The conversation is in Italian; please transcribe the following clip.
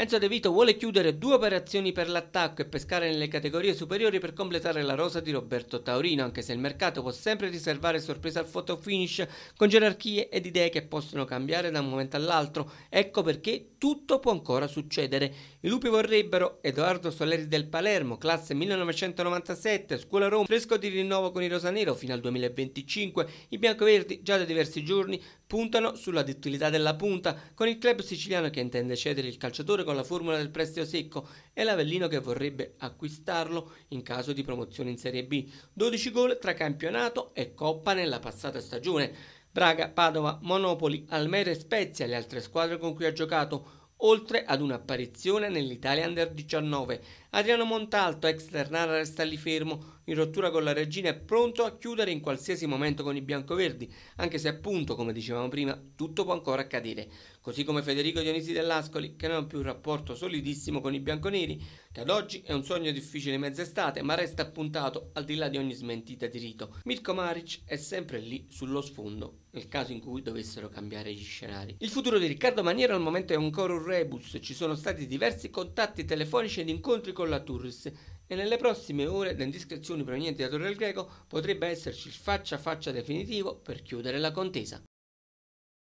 Enzo De Vito vuole chiudere due operazioni per l'attacco e pescare nelle categorie superiori per completare la rosa di Roberto Taurino, anche se il mercato può sempre riservare sorprese al photo finish con gerarchie ed idee che possono cambiare da un momento all'altro. Ecco perché tutto può ancora succedere. I lupi vorrebbero Edoardo Soleri del Palermo, classe 1997, scuola Roma, fresco di rinnovo con il rosanero fino al 2025. I biancoverdi già da diversi giorni puntano sulla duttilità della punta, con il club siciliano che intende cedere il calciatore con la formula del prestito secco e l'Avellino che vorrebbe acquistarlo in caso di promozione in Serie B. 12 gol tra campionato e Coppa nella passata stagione. Braga, Padova, Monopoli, Almere e Spezia, le altre squadre con cui ha giocato oltre ad un'apparizione nell'Italia Under 19. Adriano Montalto, ex Ternana, resta lì fermo, in rottura con la regina, è pronto a chiudere in qualsiasi momento con i biancoverdi, anche se appunto, come dicevamo prima, tutto può ancora accadere. Così come Federico Dionisi dell'Ascoli, che non ha più un rapporto solidissimo con i bianconeri, che ad oggi è un sogno difficile mezz'estate, ma resta appuntato al di là di ogni smentita di rito. Mirko Maric è sempre lì sullo sfondo, nel caso in cui dovessero cambiare gli scenari. Il futuro di Riccardo Maniero al momento è ancora un rebus ci sono stati diversi contatti telefonici ed incontri con la Turris e nelle prossime ore da indiscrezioni provenienti da Torre del Greco potrebbe esserci il faccia a faccia definitivo per chiudere la contesa.